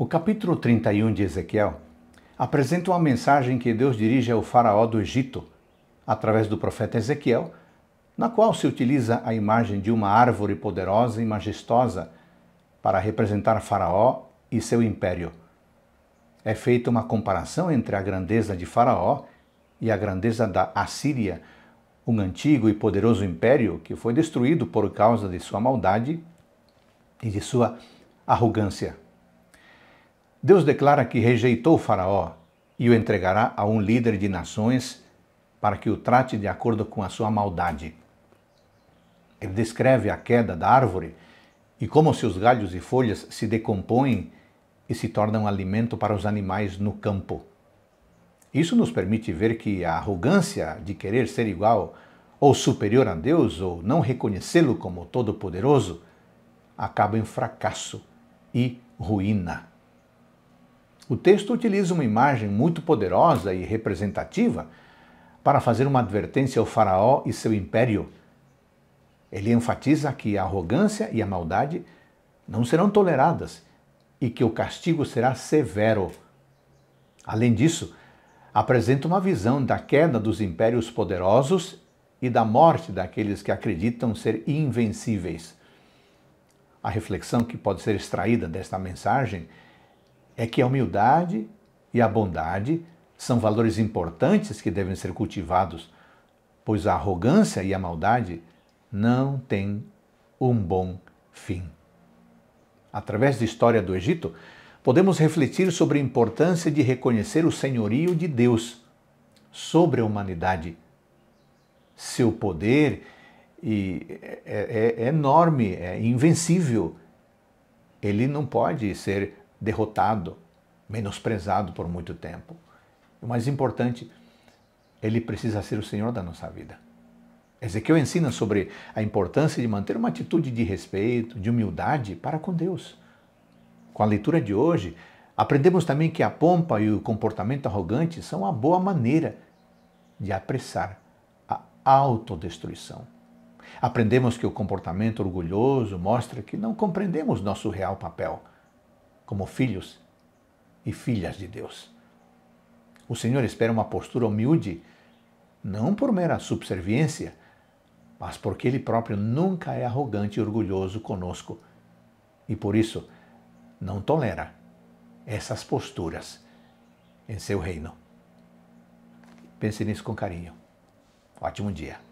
O capítulo 31 de Ezequiel apresenta uma mensagem que Deus dirige ao faraó do Egito, através do profeta Ezequiel, na qual se utiliza a imagem de uma árvore poderosa e majestosa para representar Faraó e seu império. É feita uma comparação entre a grandeza de Faraó e a grandeza da Assíria, um antigo e poderoso império que foi destruído por causa de sua maldade e de sua arrogância. Deus declara que rejeitou Faraó e o entregará a um líder de nações para que o trate de acordo com a sua maldade. Ele descreve a queda da árvore e como seus galhos e folhas se decompõem e se tornam alimento para os animais no campo. Isso nos permite ver que a arrogância de querer ser igual ou superior a Deus ou não reconhecê-lo como todo-poderoso acaba em fracasso e ruína o texto utiliza uma imagem muito poderosa e representativa para fazer uma advertência ao Faraó e seu império. Ele enfatiza que a arrogância e a maldade não serão toleradas e que o castigo será severo. Além disso, apresenta uma visão da queda dos impérios poderosos e da morte daqueles que acreditam ser invencíveis. A reflexão que pode ser extraída desta mensagem é que a humildade e a bondade são valores importantes que devem ser cultivados, pois a arrogância e a maldade não têm um bom fim. Através da história do Egito, podemos refletir sobre a importância de reconhecer o senhorio de Deus sobre a humanidade. Seu poder é, é, é enorme, é invencível. Ele não pode ser derrotado, menosprezado por muito tempo. O mais importante, ele precisa ser o Senhor da nossa vida. Ezequiel ensina sobre a importância de manter uma atitude de respeito, de humildade para com Deus. Com a leitura de hoje, aprendemos também que a pompa e o comportamento arrogante são uma boa maneira de apressar a autodestruição. Aprendemos que o comportamento orgulhoso mostra que não compreendemos nosso real papel como filhos e filhas de Deus. O Senhor espera uma postura humilde, não por mera subserviência, mas porque Ele próprio nunca é arrogante e orgulhoso conosco. E por isso, não tolera essas posturas em seu reino. Pense nisso com carinho. Ótimo dia.